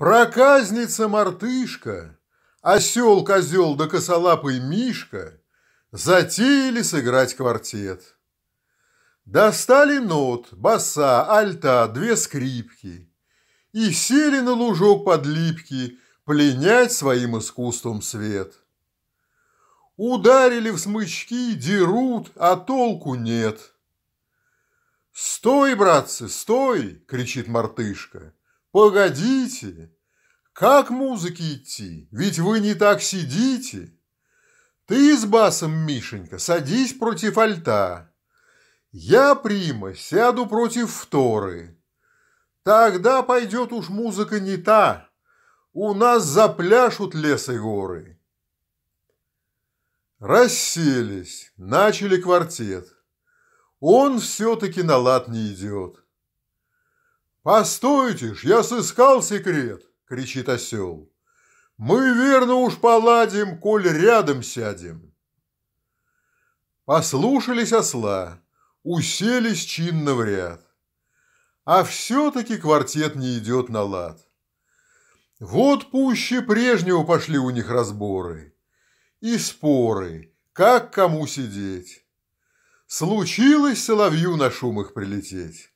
Проказница-мартышка, осел-козел да косолапый Мишка затеяли сыграть квартет. Достали нот, баса, альта, две скрипки и сели на лужок под липки пленять своим искусством свет. Ударили в смычки, дерут, а толку нет. «Стой, братцы, стой!» – кричит мартышка – Погодите, как музыке идти, ведь вы не так сидите. Ты с басом, Мишенька, садись против альта. Я, Прима, сяду против вторы. Тогда пойдет уж музыка не та, у нас запляшут лес и горы. Расселись, начали квартет. Он все-таки на лад не идет. «Постойте ж, я сыскал секрет!» – кричит осел. «Мы верно уж поладим, коль рядом сядем!» Послушались осла, уселись чинно в ряд. А все-таки квартет не идет на лад. Вот пуще прежнего пошли у них разборы и споры, как кому сидеть. Случилось соловью на шум их прилететь.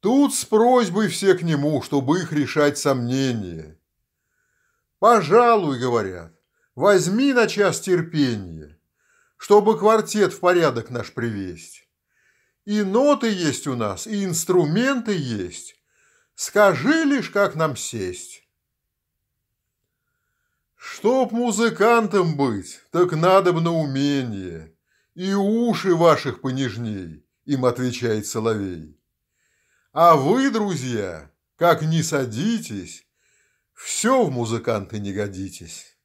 Тут с просьбой все к нему, чтобы их решать сомнения. «Пожалуй, — говорят, — возьми на час терпения, чтобы квартет в порядок наш привести. И ноты есть у нас, и инструменты есть. Скажи лишь, как нам сесть». Чтоб музыкантом быть, так надо бы на умение, и уши ваших понежней, им отвечает соловей. А вы, друзья, как не садитесь, все в музыканты не годитесь.